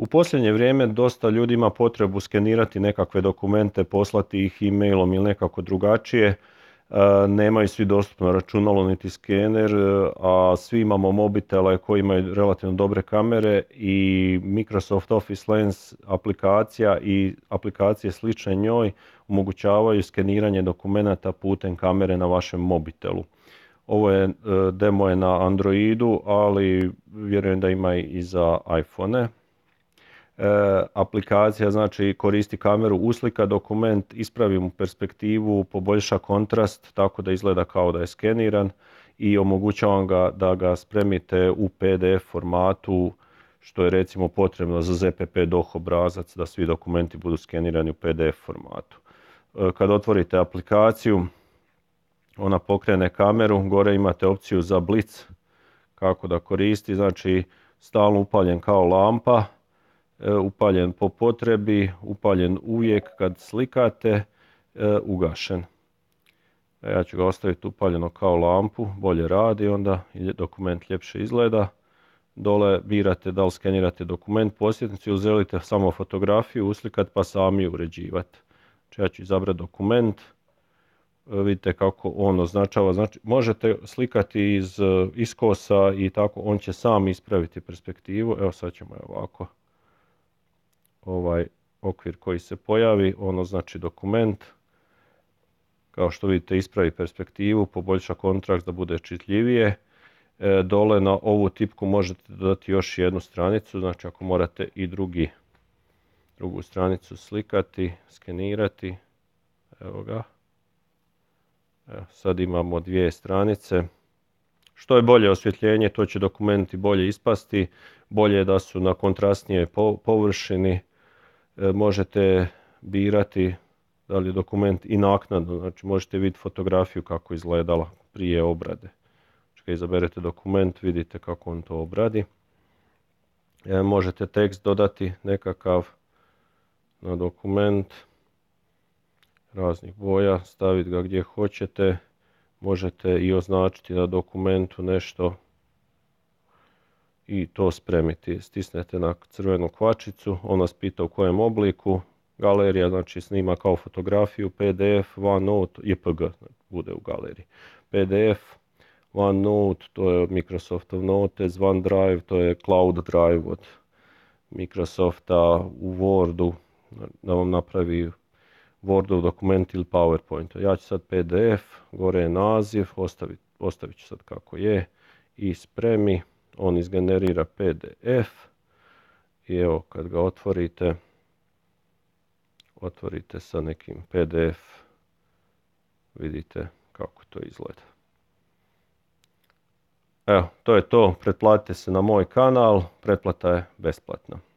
U posljednje vrijeme dosta ljudi ima potrebu skenirati nekakve dokumente, poslati ih e-mailom ili nekako drugačije. E, nemaju svi dostupno računalo niti skener, e, a svi imamo mobitele koji imaju relativno dobre kamere i Microsoft Office Lens aplikacija i aplikacije slične njoj omogućavaju skeniranje dokumenata putem kamere na vašem mobitelu. Ovo je e, demo je na Androidu, ali vjerujem da ima i za iPhone. E, aplikacija znači koristi kameru uslika dokument, ispravi mu perspektivu, poboljša kontrast tako da izgleda kao da je skeniran i omogućavam ga da ga spremite u PDF formatu što je recimo potrebno za ZPP DOH obrazac da svi dokumenti budu skenirani u PDF formatu. E, kad otvorite aplikaciju, ona pokrene kameru, gore imate opciju za blic kako da koristi, znači stalno upaljen kao lampa, E, upaljen po potrebi, upaljen uvijek kad slikate, e, ugašen. E, ja ću ga ostaviti upaljeno kao lampu, bolje radi onda i dokument ljepše izgleda. Dole birate da li skenirate dokument posjetnici, uzelite samo fotografiju, uslikat pa sami uređivati. Znači, ja ću izabrati dokument, vidite kako on označava, znači, možete slikati iz iskosa i tako on će sam ispraviti perspektivu, evo sad ćemo je ovako ovaj okvir koji se pojavi, ono znači dokument, kao što vidite ispravi perspektivu, poboljša kontrakt da bude čitljivije. E, dole na ovu tipku možete dodati još jednu stranicu, znači ako morate i drugi, drugu stranicu slikati, skenirati, evo ga. Evo, sad imamo dvije stranice. Što je bolje osvjetljenje, to će dokumenti bolje ispasti, bolje da su na kontrastnijoj površini, E, možete birati da li je dokument i naknadno, znači možete vidjeti fotografiju kako izgledala prije obrade. Znači izaberete dokument vidite kako on to obradi. E, možete tekst dodati nekakav na dokument raznih boja, staviti ga gdje hoćete. Možete i označiti na dokumentu nešto i to spremiti. Stisnete na crvenu kvačicu, on vas pita u kojem obliku, galerija znači snima kao fotografiju, pdf, OneNote, JPG bude u galeriji. PDF, OneNote, to je Microsoftov Notes, OneDrive, to je Cloud Drive od Microsofta u Wordu, da vam napravi Wordov dokument ili PowerPoint. Ja ću sad PDF, gore je naziv, ostavit ću sad kako je i spremi on izgenerira pdf i evo kad ga otvorite otvorite sa nekim pdf vidite kako to izgleda evo to je to pretplatite se na moj kanal pretplata je besplatna